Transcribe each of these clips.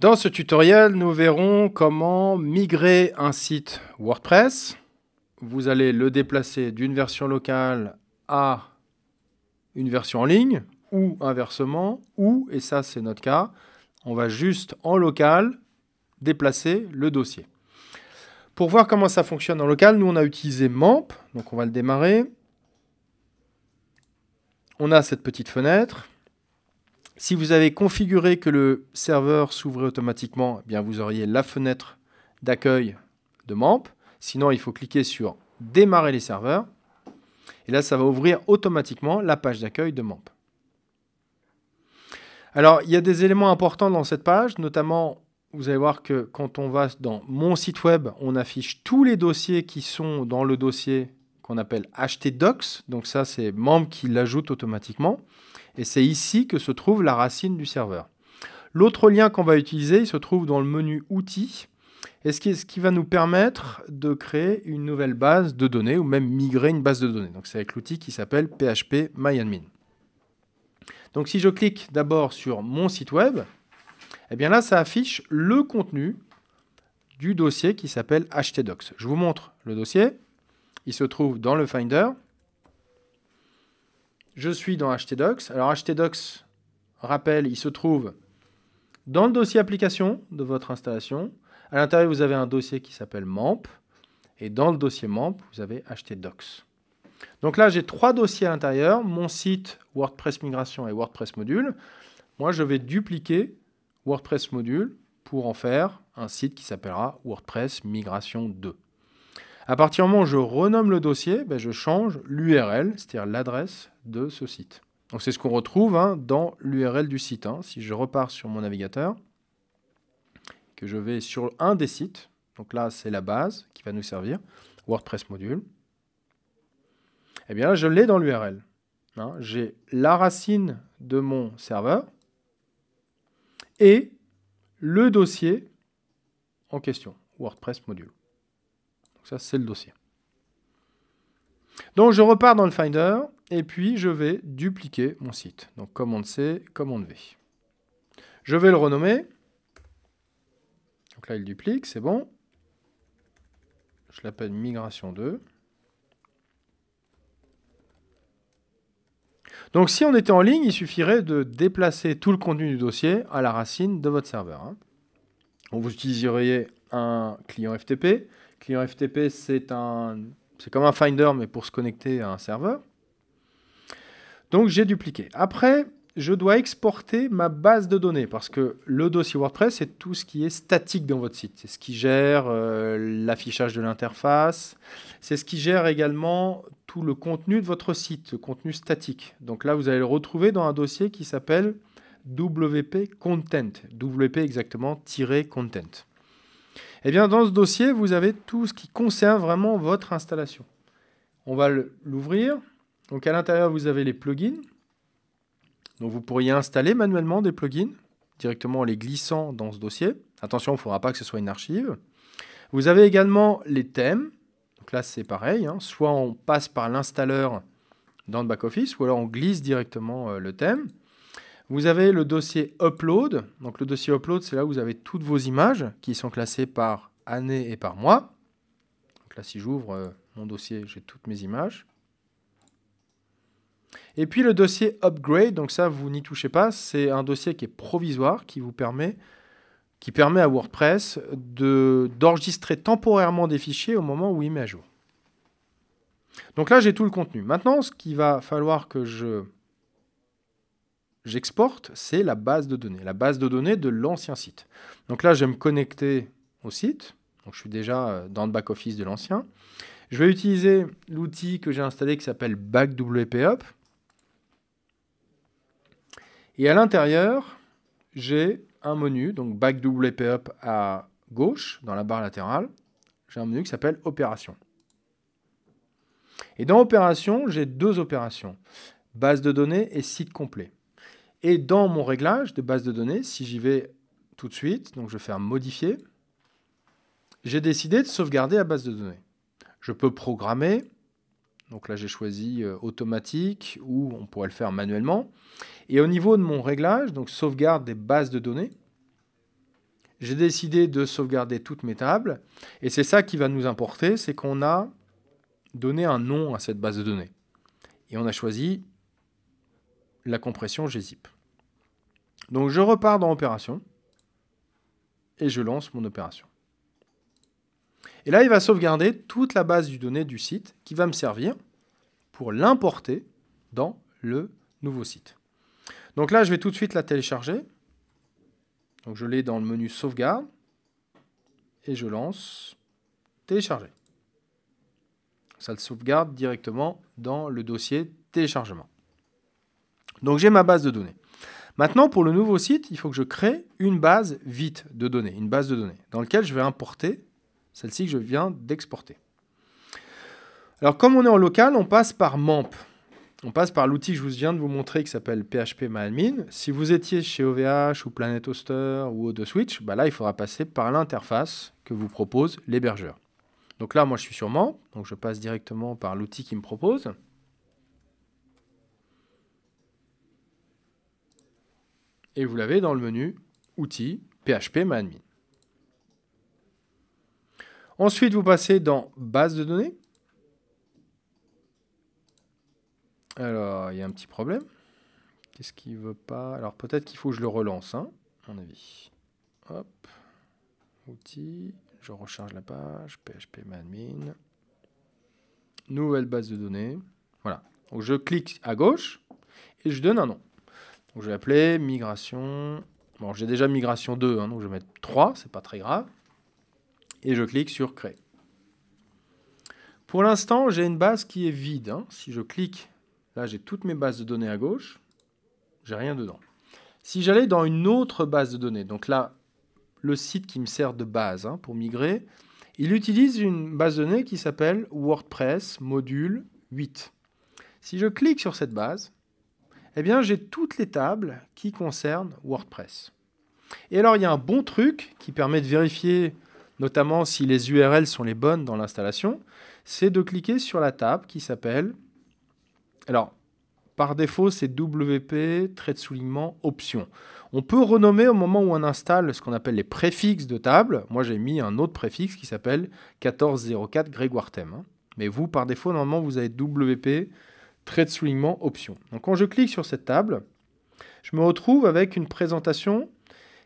Dans ce tutoriel, nous verrons comment migrer un site WordPress. Vous allez le déplacer d'une version locale à une version en ligne ou inversement, ou, et ça c'est notre cas, on va juste en local déplacer le dossier. Pour voir comment ça fonctionne en local, nous on a utilisé MAMP, donc on va le démarrer. On a cette petite fenêtre si vous avez configuré que le serveur s'ouvre automatiquement, eh bien vous auriez la fenêtre d'accueil de MAMP. Sinon, il faut cliquer sur Démarrer les serveurs. Et là, ça va ouvrir automatiquement la page d'accueil de MAMP. Alors, il y a des éléments importants dans cette page, notamment, vous allez voir que quand on va dans mon site web, on affiche tous les dossiers qui sont dans le dossier qu'on appelle htdocs. Donc ça, c'est MAMP qui l'ajoute automatiquement. Et c'est ici que se trouve la racine du serveur. L'autre lien qu'on va utiliser, il se trouve dans le menu Outils, et ce qui, ce qui va nous permettre de créer une nouvelle base de données, ou même migrer une base de données. Donc c'est avec l'outil qui s'appelle PHP MyAdmin. Donc si je clique d'abord sur mon site web, eh bien là, ça affiche le contenu du dossier qui s'appelle htdocs. Je vous montre le dossier. Il se trouve dans le Finder je suis dans htdocs. Alors htdocs, rappel, il se trouve dans le dossier application de votre installation. À l'intérieur, vous avez un dossier qui s'appelle MAMP. Et dans le dossier MAMP, vous avez htdocs. Donc là, j'ai trois dossiers à l'intérieur, mon site WordPress Migration et WordPress Module. Moi, je vais dupliquer WordPress Module pour en faire un site qui s'appellera WordPress Migration 2. À partir du moment où je renomme le dossier, ben, je change l'URL, c'est-à-dire l'adresse de ce site. Donc c'est ce qu'on retrouve hein, dans l'URL du site. Hein. Si je repars sur mon navigateur, que je vais sur un des sites, donc là c'est la base qui va nous servir, WordPress module, et eh bien là je l'ai dans l'URL. Hein. J'ai la racine de mon serveur et le dossier en question, WordPress module. Donc ça, c'est le dossier. Donc je repars dans le Finder et puis je vais dupliquer mon site. Donc commande C, commande V. Je vais le renommer. Donc là, il duplique, c'est bon. Je l'appelle migration 2. Donc si on était en ligne, il suffirait de déplacer tout le contenu du dossier à la racine de votre serveur. Hein. Vous utiliseriez un client FTP Client FTP, c'est un, c'est comme un Finder, mais pour se connecter à un serveur. Donc j'ai dupliqué. Après, je dois exporter ma base de données parce que le dossier WordPress, c'est tout ce qui est statique dans votre site. C'est ce qui gère euh, l'affichage de l'interface. C'est ce qui gère également tout le contenu de votre site, le contenu statique. Donc là, vous allez le retrouver dans un dossier qui s'appelle WP Content. WP exactement, content. Eh bien, dans ce dossier, vous avez tout ce qui concerne vraiment votre installation. On va l'ouvrir. Donc, à l'intérieur, vous avez les plugins. Donc, vous pourriez installer manuellement des plugins directement en les glissant dans ce dossier. Attention, il ne faudra pas que ce soit une archive. Vous avez également les thèmes. Donc là, c'est pareil. Hein. Soit on passe par l'installeur dans le back-office, ou alors on glisse directement euh, le thème. Vous avez le dossier Upload. Donc le dossier Upload, c'est là où vous avez toutes vos images qui sont classées par année et par mois. Donc là, si j'ouvre euh, mon dossier, j'ai toutes mes images. Et puis le dossier Upgrade, donc ça, vous n'y touchez pas. C'est un dossier qui est provisoire, qui vous permet qui permet à WordPress d'enregistrer temporairement des fichiers au moment où il met à jour. Donc là, j'ai tout le contenu. Maintenant, ce qu'il va falloir que je j'exporte, c'est la base de données, la base de données de l'ancien site. Donc là, je vais me connecter au site. Donc je suis déjà euh, dans le back-office de l'ancien. Je vais utiliser l'outil que j'ai installé qui s'appelle BackWPUp. Et à l'intérieur, j'ai un menu, donc BackWPUp à gauche, dans la barre latérale. J'ai un menu qui s'appelle Opération. Et dans Opération, j'ai deux opérations, base de données et site complet. Et dans mon réglage de base de données, si j'y vais tout de suite, donc je fais un modifier, j'ai décidé de sauvegarder la base de données. Je peux programmer, donc là j'ai choisi euh, automatique ou on pourrait le faire manuellement. Et au niveau de mon réglage, donc sauvegarde des bases de données, j'ai décidé de sauvegarder toutes mes tables. Et c'est ça qui va nous importer, c'est qu'on a donné un nom à cette base de données. Et on a choisi la compression gzip. Donc je repars dans opération et je lance mon opération. Et là, il va sauvegarder toute la base de données du site qui va me servir pour l'importer dans le nouveau site. Donc là, je vais tout de suite la télécharger. Donc je l'ai dans le menu sauvegarde et je lance télécharger. Ça le sauvegarde directement dans le dossier téléchargement. Donc j'ai ma base de données. Maintenant, pour le nouveau site, il faut que je crée une base vite de données, une base de données, dans laquelle je vais importer celle-ci que je viens d'exporter. Alors comme on est en local, on passe par MAMP. On passe par l'outil que je vous viens de vous montrer qui s'appelle PHP MyAdmin. Si vous étiez chez OVH ou Planet ou ou Switch, bah là, il faudra passer par l'interface que vous propose l'hébergeur. Donc là, moi, je suis sur MAMP, donc je passe directement par l'outil qui me propose. et vous l'avez dans le menu Outils, PHP, MyAdmin. Ensuite, vous passez dans Base de données. Alors, il y a un petit problème. Qu'est-ce qui veut pas Alors, peut-être qu'il faut que je le relance, hein, à mon avis. Hop. Outils. Je recharge la page. PHP MyAdmin. Nouvelle base de données. Voilà. Donc, je clique à gauche et je donne un nom je vais appeler migration. Bon, j'ai déjà migration 2, hein, donc je vais mettre 3, c'est pas très grave. Et je clique sur créer. Pour l'instant, j'ai une base qui est vide. Hein. Si je clique, là j'ai toutes mes bases de données à gauche, j'ai rien dedans. Si j'allais dans une autre base de données, donc là, le site qui me sert de base hein, pour migrer, il utilise une base de données qui s'appelle WordPress module 8. Si je clique sur cette base, eh bien, j'ai toutes les tables qui concernent WordPress. Et alors, il y a un bon truc qui permet de vérifier notamment si les URL sont les bonnes dans l'installation, c'est de cliquer sur la table qui s'appelle... Alors, par défaut, c'est WP, trait de soulignement, option. On peut renommer au moment où on installe ce qu'on appelle les préfixes de table. Moi, j'ai mis un autre préfixe qui s'appelle 1404 Grégoire Thème. Hein. Mais vous, par défaut, normalement, vous avez WP, trait de soulignement, option. Donc quand je clique sur cette table, je me retrouve avec une présentation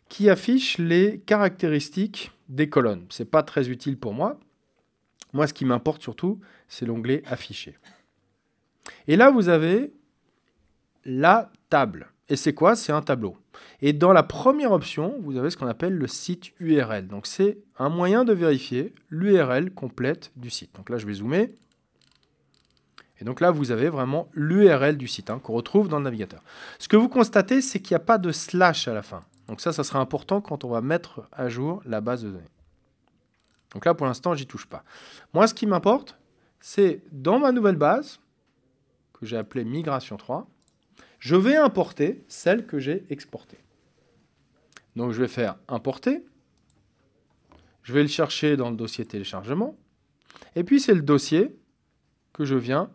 qui affiche les caractéristiques des colonnes. Ce n'est pas très utile pour moi. Moi, ce qui m'importe surtout, c'est l'onglet Afficher. Et là, vous avez la table. Et c'est quoi C'est un tableau. Et dans la première option, vous avez ce qu'on appelle le site URL. Donc c'est un moyen de vérifier l'URL complète du site. Donc là, je vais zoomer. Et donc là, vous avez vraiment l'URL du site hein, qu'on retrouve dans le navigateur. Ce que vous constatez, c'est qu'il n'y a pas de slash à la fin. Donc ça, ça sera important quand on va mettre à jour la base de données. Donc là, pour l'instant, j'y touche pas. Moi, ce qui m'importe, c'est dans ma nouvelle base, que j'ai appelée migration 3, je vais importer celle que j'ai exportée. Donc je vais faire importer, je vais le chercher dans le dossier téléchargement, et puis c'est le dossier que je viens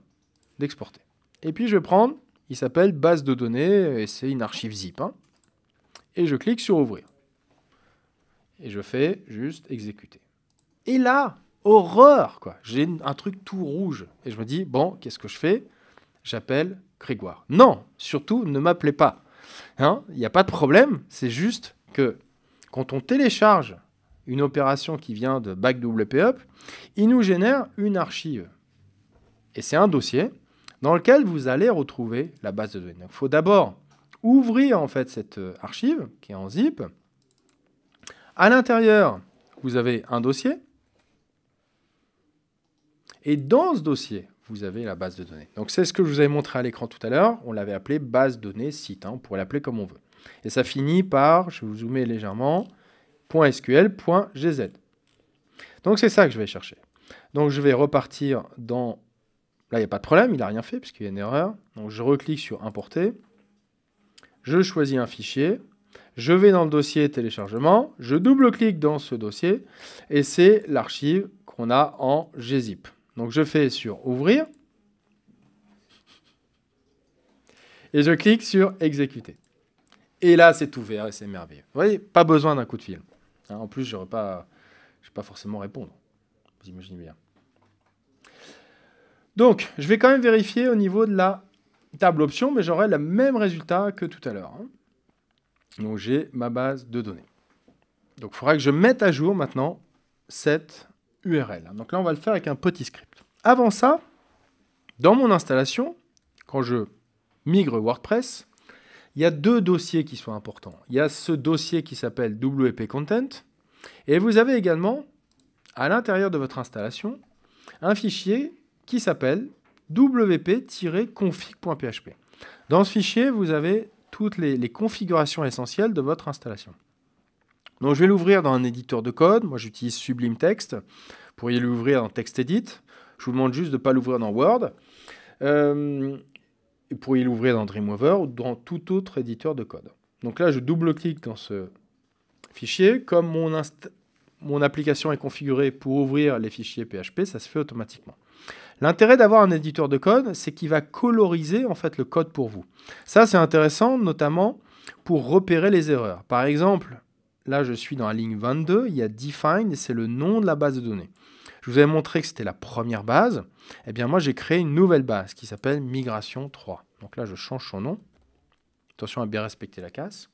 d'exporter. Et puis je vais prendre, il s'appelle base de données, et c'est une archive zip. Hein. Et je clique sur ouvrir. Et je fais juste exécuter. Et là, horreur quoi J'ai un truc tout rouge. Et je me dis, bon, qu'est-ce que je fais J'appelle Grégoire. Non, surtout ne m'appelez pas. Hein, il n'y a pas de problème, c'est juste que quand on télécharge une opération qui vient de BackWPUp, il nous génère une archive. Et c'est un dossier dans lequel vous allez retrouver la base de données. il faut d'abord ouvrir en fait cette euh, archive qui est en zip. À l'intérieur, vous avez un dossier. Et dans ce dossier, vous avez la base de données. Donc c'est ce que je vous avais montré à l'écran tout à l'heure. On l'avait appelé base données site. on hein, pourrait l'appeler comme on veut. Et ça finit par, je vous zoomer légèrement, .sql.gz. Donc c'est ça que je vais chercher. Donc je vais repartir dans Là, il n'y a pas de problème, il n'a rien fait puisqu'il y a une erreur. Donc je reclique sur Importer. Je choisis un fichier. Je vais dans le dossier téléchargement. Je double-clique dans ce dossier. Et c'est l'archive qu'on a en gzip. Donc je fais sur Ouvrir. Et je clique sur Exécuter. Et là, c'est ouvert et c'est merveilleux. Vous voyez, pas besoin d'un coup de fil. Hein, en plus, je ne vais pas forcément répondre. Vous imaginez bien. Donc, je vais quand même vérifier au niveau de la table option, mais j'aurai le même résultat que tout à l'heure. Hein. Donc, j'ai ma base de données. Donc, il faudra que je mette à jour maintenant cette URL. Donc là, on va le faire avec un petit script. Avant ça, dans mon installation, quand je migre WordPress, il y a deux dossiers qui sont importants. Il y a ce dossier qui s'appelle WP Content, et vous avez également, à l'intérieur de votre installation, un fichier qui s'appelle wp-config.php. Dans ce fichier, vous avez toutes les, configurations essentielles de votre installation. Donc je vais l'ouvrir dans un éditeur de code. Moi j'utilise Sublime Text. Vous pourriez l'ouvrir dans TextEdit. Je vous demande juste de ne pas l'ouvrir dans Word. Euh, vous pourriez l'ouvrir dans Dreamweaver ou dans tout autre éditeur de code. Donc là je double-clique dans ce fichier. Comme mon application est configurée pour ouvrir les fichiers PHP, ça se fait automatiquement. L'intérêt d'avoir un éditeur de code, c'est qu'il va coloriser en fait le code pour vous. Ça, c'est intéressant, notamment pour repérer les erreurs. Par exemple, là, je suis dans la ligne 22, il y a define et c'est le nom de la base de données. Je vous avais montré que c'était la première base. Eh bien, moi, j'ai créé une nouvelle base qui s'appelle migration 3. Donc là, je change son nom. Attention à bien respecter la casse.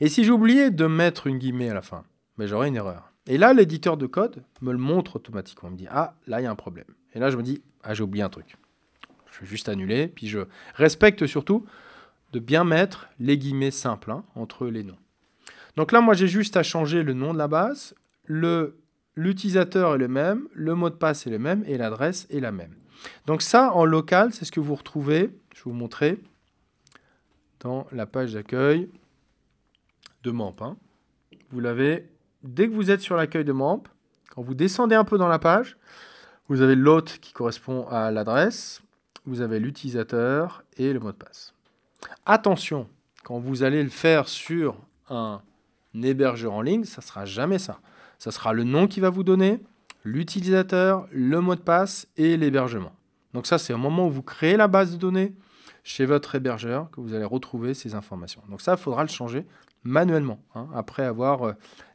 Et si j'oubliais de mettre une guillemets à la fin, mais ben, j'aurais une erreur. Et là, l'éditeur de code me le montre automatiquement. Il me dit Ah, là, il y a un problème. Et là, je me dis Ah, j'ai oublié un truc. Je vais juste annuler. Puis je respecte surtout de bien mettre les guillemets simples hein, entre les noms. Donc là, moi, j'ai juste à changer le nom de la base. L'utilisateur est le même, le mot de passe est le même et l'adresse est la même. Donc ça, en local, c'est ce que vous retrouvez. Je vais vous montrer dans la page d'accueil de MAMP. Hein. Vous l'avez dès que vous êtes sur l'accueil de MAMP, quand vous descendez un peu dans la page, vous avez l'hôte qui correspond à l'adresse, vous avez l'utilisateur et le mot de passe. Attention, quand vous allez le faire sur un hébergeur en ligne, ça ne sera jamais ça. Ça sera le nom qui va vous donner, l'utilisateur, le mot de passe et l'hébergement. Donc ça, c'est au moment où vous créez la base de données chez votre hébergeur que vous allez retrouver ces informations. Donc ça, il faudra le changer manuellement. Hein, après avoir euh,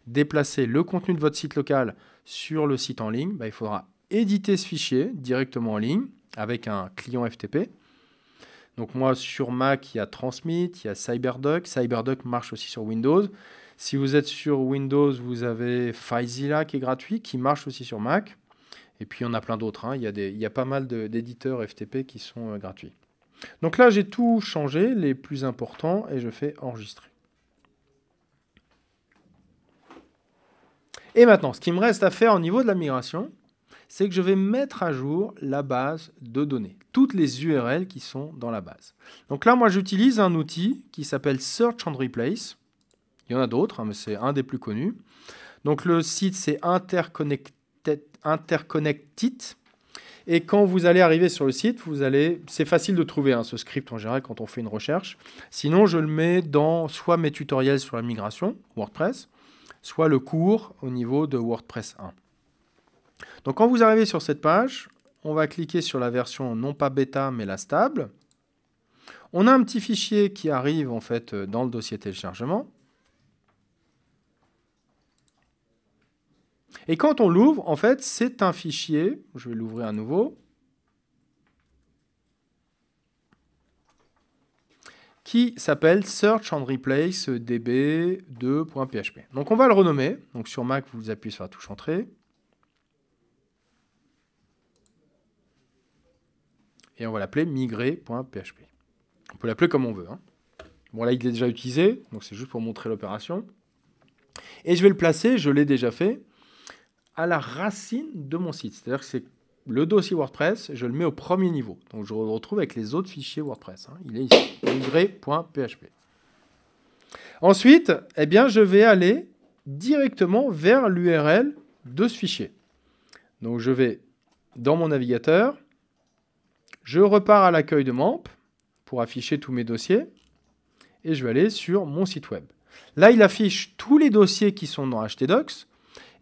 déplacé le contenu de votre site local sur le site en ligne, bah, il faudra éditer ce fichier directement en ligne avec un client FTP. Donc moi sur Mac, il y a Transmit, il y a CyberDuck. CyberDuck marche aussi sur Windows. Si vous êtes sur Windows, vous avez FileZilla qui est gratuit, qui marche aussi sur Mac. Et puis on a plein d'autres. Hein. Il, y a il pas mal d'éditeurs FTP qui sont euh, gratuits. Donc là, j'ai tout changé, les plus importants, et je fais enregistrer. Et maintenant, ce qui me reste à faire au niveau de la migration, c'est que je vais mettre à jour la base de données, toutes les URL qui sont dans la base. Donc là, moi, j'utilise un outil qui s'appelle Search and Replace. Il y en a d'autres, hein, mais c'est un des plus connus. Donc le site, c'est interconnected, Et quand vous allez arriver sur le site, c'est facile de trouver hein, ce script en général quand on fait une recherche. Sinon, je le mets dans soit mes tutoriels sur la migration WordPress, soit le cours au niveau de WordPress 1. Donc quand vous arrivez sur cette page, on va cliquer sur la version non pas bêta mais la stable. On a un petit fichier qui arrive en fait dans le dossier téléchargement. Et quand on l'ouvre, en fait, c'est un fichier, je vais l'ouvrir à nouveau, qui s'appelle Search and Replace db2.php. Donc on va le renommer. Donc sur Mac, vous appuyez sur la touche Entrée. Et on va l'appeler migrer.php. On peut l'appeler comme on veut. Hein. Bon là, il est déjà utilisé, donc c'est juste pour montrer l'opération. Et je vais le placer, je l'ai déjà fait, à la racine de mon site. C'est-à-dire que c'est le dossier WordPress, je le mets au premier niveau. Donc je le retrouve avec les autres fichiers WordPress. Hein. Il est ici, migré.php. Ensuite, eh bien, je vais aller directement vers l'URL de ce fichier. Donc je vais dans mon navigateur, je repars à l'accueil de MAMP pour afficher tous mes dossiers et je vais aller sur mon site web. Là, il affiche tous les dossiers qui sont dans HTDocs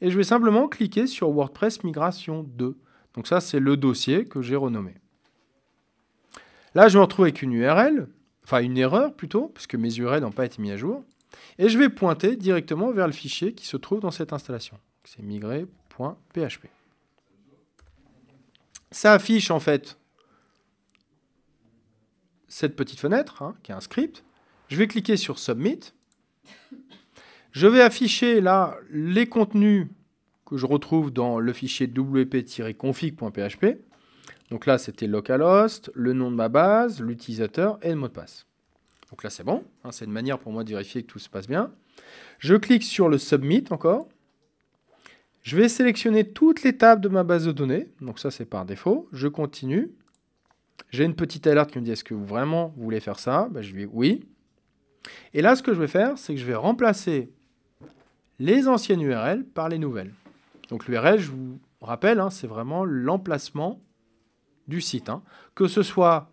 et je vais simplement cliquer sur WordPress Migration 2. Donc ça, c'est le dossier que j'ai renommé. Là, je me retrouve avec une URL, enfin une erreur plutôt, puisque mes URL n'ont pas été mis à jour, et je vais pointer directement vers le fichier qui se trouve dans cette installation. C'est migré.php. Ça affiche en fait cette petite fenêtre, hein, qui est un script. Je vais cliquer sur Submit. Je vais afficher là les contenus que je retrouve dans le fichier wp-config.php. Donc là, c'était localhost, le nom de ma base, l'utilisateur et le mot de passe. Donc là, c'est bon. Hein, c'est une manière pour moi de vérifier que tout se passe bien. Je clique sur le Submit encore. Je vais sélectionner toutes les tables de ma base de données. Donc ça, c'est par défaut. Je continue. J'ai une petite alerte qui me dit est-ce que vous vraiment voulez faire ça ben, Je lui dis oui. Et là, ce que je vais faire, c'est que je vais remplacer les anciennes URL par les nouvelles. Donc l'URL, je vous rappelle, hein, c'est vraiment l'emplacement du site. Hein. Que ce soit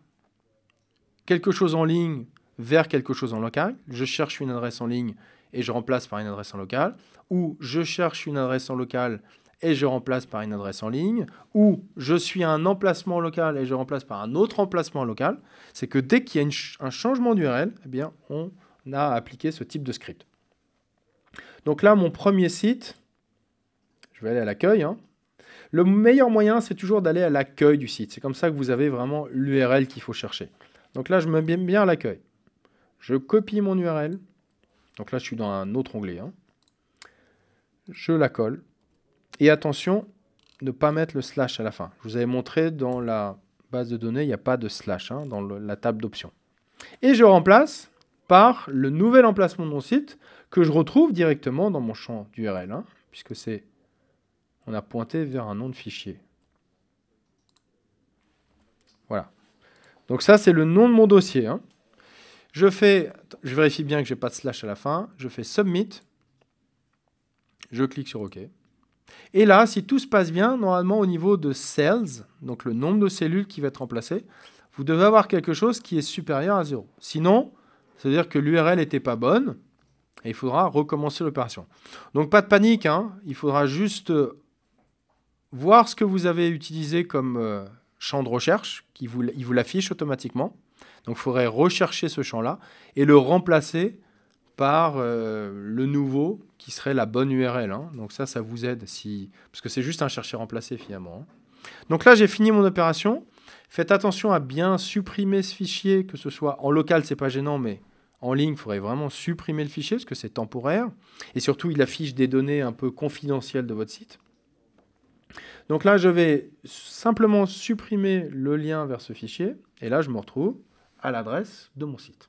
quelque chose en ligne vers quelque chose en local, je cherche une adresse en ligne et je remplace par une adresse en local, ou je cherche une adresse en local et je remplace par une adresse en ligne, ou je suis à un emplacement local et je remplace par un autre emplacement local, c'est que dès qu'il y a un changement d'URL, eh bien, on a appliqué ce type de script. Donc là, mon premier site, je vais aller à l'accueil. Hein. Le meilleur moyen, c'est toujours d'aller à l'accueil du site. C'est comme ça que vous avez vraiment l'URL qu'il faut chercher. Donc là, je me mets bien à l'accueil. Je copie mon URL. Donc là, je suis dans un autre onglet. Hein. Je la colle. Et attention, ne pas mettre le slash à la fin. Je vous avais montré dans la base de données, il n'y a pas de slash hein, dans la table d'options. Et je remplace par le nouvel emplacement de mon site que je retrouve directement dans mon champ d'URL, puisque c'est on a pointé vers un nom de fichier. Voilà. Donc ça, c'est le nom de mon dossier. Hein. Je fais, je vérifie bien que j'ai pas de slash à la fin. Je fais submit. Je clique sur OK. Et là, si tout se passe bien, normalement au niveau de cells, donc le nombre de cellules qui va être remplacé, vous devez avoir quelque chose qui est supérieur à 0. Sinon, c'est-à-dire que l'URL n'était pas bonne et il faudra recommencer l'opération. Donc pas de panique, hein. il faudra juste voir ce que vous avez utilisé comme euh, champ de recherche, qui vous, il vous l'affiche automatiquement. Donc il faudrait rechercher ce champ-là et le remplacer par euh, le nouveau qui serait la bonne URL. Hein. Donc ça, ça vous aide si... Parce que c'est juste un chercher remplacé finalement. Hein. Donc là, j'ai fini mon opération. Faites attention à bien supprimer ce fichier, que ce soit en local, c'est pas gênant, mais en ligne, il faudrait vraiment supprimer le fichier parce que c'est temporaire. Et surtout, il affiche des données un peu confidentielles de votre site. Donc là, je vais simplement supprimer le lien vers ce fichier. Et là, je me retrouve à l'adresse de mon site.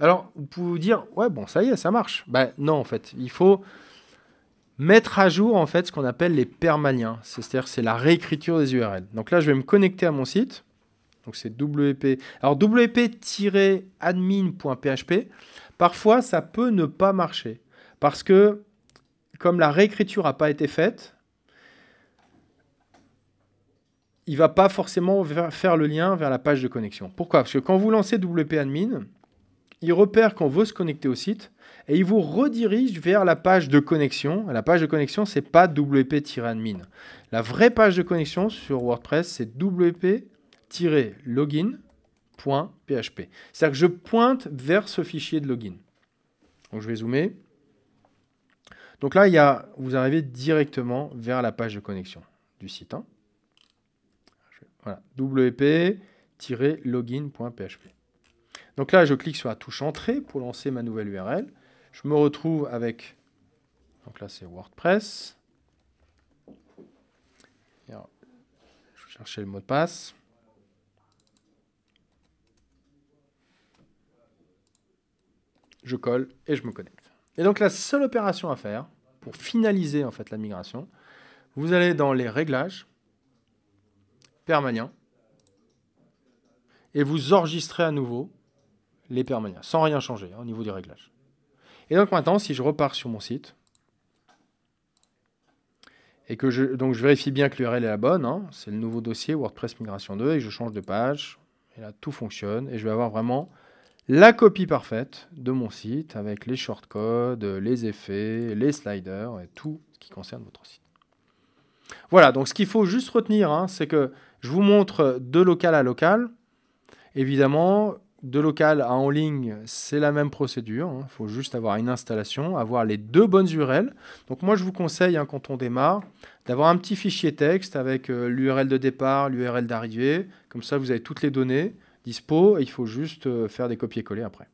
Alors, vous pouvez vous dire, ouais, bon, ça y est, ça marche. Ben non, en fait, il faut mettre à jour, en fait, ce qu'on appelle les permaliens. C'est-à-dire, c'est la réécriture des URL. Donc là, je vais me connecter à mon site. Donc c'est WP. Alors WP-admin.php, parfois ça peut ne pas marcher. Parce que comme la réécriture n'a pas été faite, il va pas forcément faire le lien vers la page de connexion. Pourquoi Parce que quand vous lancez WP Admin, il repère qu'on veut se connecter au site et il vous redirige vers la page de connexion. La page de connexion, c'est pas WP-admin. La vraie page de connexion sur WordPress, c'est WP-login.php. C'est-à-dire que je pointe vers ce fichier de login. Donc je vais zoomer. Donc là, il y a, vous arrivez directement vers la page de connexion du site. Hein. Voilà, wp-login.php. Donc là, je clique sur la touche Entrée pour lancer ma nouvelle URL. Je me retrouve avec, donc là c'est WordPress. je vais chercher le mot de passe. Je colle et je me connecte. Et donc la seule opération à faire pour finaliser en fait la migration, vous allez dans les réglages, Permanent. et vous enregistrez à nouveau les permanents, sans rien changer hein, au niveau des réglages. Et donc maintenant, si je repars sur mon site et que je, donc je vérifie bien que l'URL est la bonne, hein, c'est le nouveau dossier WordPress Migration 2 et je change de page et là tout fonctionne et je vais avoir vraiment la copie parfaite de mon site avec les shortcodes, les effets, les sliders et tout ce qui concerne votre site. Voilà, donc ce qu'il faut juste retenir, hein, c'est que je vous montre de local à local. Évidemment, de local à en ligne, c'est la même procédure. Il hein. faut juste avoir une installation, avoir les deux bonnes URL. Donc moi, je vous conseille, hein, quand on démarre, d'avoir un petit fichier texte avec euh, l'URL de départ, l'URL d'arrivée. Comme ça, vous avez toutes les données dispo et il faut juste euh, faire des copier-coller après.